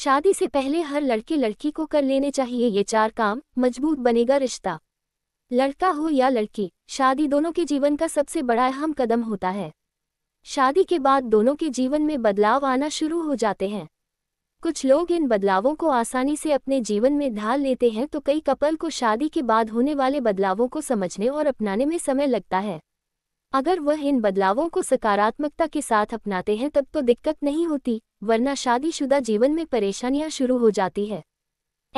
शादी से पहले हर लड़के लड़की को कर लेने चाहिए ये चार काम मजबूत बनेगा रिश्ता लड़का हो या लड़की शादी दोनों के जीवन का सबसे बड़ा अहम कदम होता है शादी के बाद दोनों के जीवन में बदलाव आना शुरू हो जाते हैं कुछ लोग इन बदलावों को आसानी से अपने जीवन में ढाल लेते हैं तो कई कपल को शादी के बाद होने वाले बदलावों को समझने और अपनाने में समय लगता है अगर वह इन बदलावों को सकारात्मकता के साथ अपनाते हैं तब तो दिक्कत नहीं होती वरना शादीशुदा जीवन में परेशानियां शुरू हो जाती है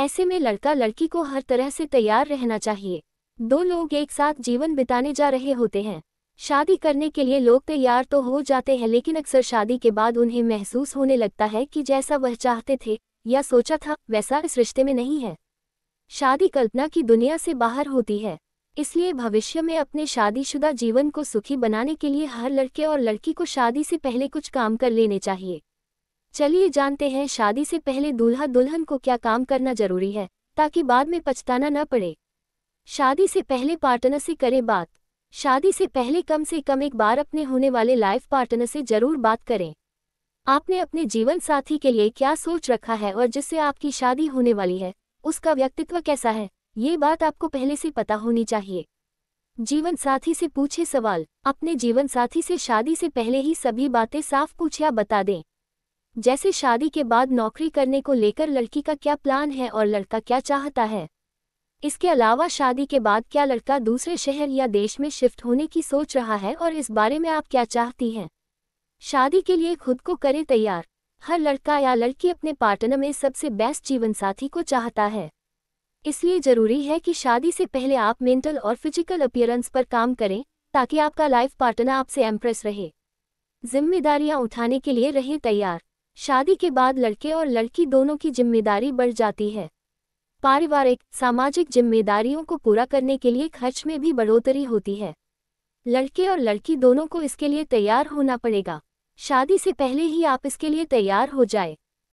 ऐसे में लड़का लड़की को हर तरह से तैयार रहना चाहिए दो लोग एक साथ जीवन बिताने जा रहे होते हैं शादी करने के लिए लोग तैयार तो हो जाते हैं लेकिन अक्सर शादी के बाद उन्हें महसूस होने लगता है कि जैसा वह चाहते थे या सोचा था वैसा इस रिश्ते में नहीं है शादी कल्पना की दुनिया से बाहर होती है इसलिए भविष्य में अपने शादीशुदा जीवन को सुखी बनाने के लिए हर लड़के और लड़की को शादी से पहले कुछ काम कर लेने चाहिए चलिए जानते हैं शादी से पहले दूल्हा दुल्हन को क्या काम करना जरूरी है ताकि बाद में पछताना न पड़े शादी से पहले पार्टनर से करें बात शादी से पहले कम से कम एक बार अपने होने वाले लाइफ पार्टनर से जरूर बात करें आपने अपने जीवन साथी के लिए क्या सोच रखा है और जिससे आपकी शादी होने वाली है उसका व्यक्तित्व कैसा है ये बात आपको पहले से पता होनी चाहिए जीवन साथी से पूछे सवाल अपने जीवन साथी से शादी से पहले ही सभी बातें साफ पूछ या बता दें जैसे शादी के बाद नौकरी करने को लेकर लड़की का क्या प्लान है और लड़का क्या चाहता है इसके अलावा शादी के बाद क्या लड़का दूसरे शहर या देश में शिफ्ट होने की सोच रहा है और इस बारे में आप क्या चाहती हैं शादी के लिए खुद को करें तैयार हर लड़का या लड़की अपने पार्टनर में सबसे बेस्ट जीवनसाथी को चाहता है इसलिए जरूरी है कि शादी से पहले आप मेंटल और फिजिकल अपियरेंस पर काम करें ताकि आपका लाइफ पार्टनर आपसे एम्प्रेस रहे जिम्मेदारियां उठाने के लिए रहें तैयार शादी के बाद लड़के और लड़की दोनों की जिम्मेदारी बढ़ जाती है पारिवारिक सामाजिक जिम्मेदारियों को पूरा करने के लिए खर्च में भी बढ़ोतरी होती है लड़के और लड़की दोनों को इसके लिए तैयार होना पड़ेगा शादी से पहले ही आप इसके लिए तैयार हो जाए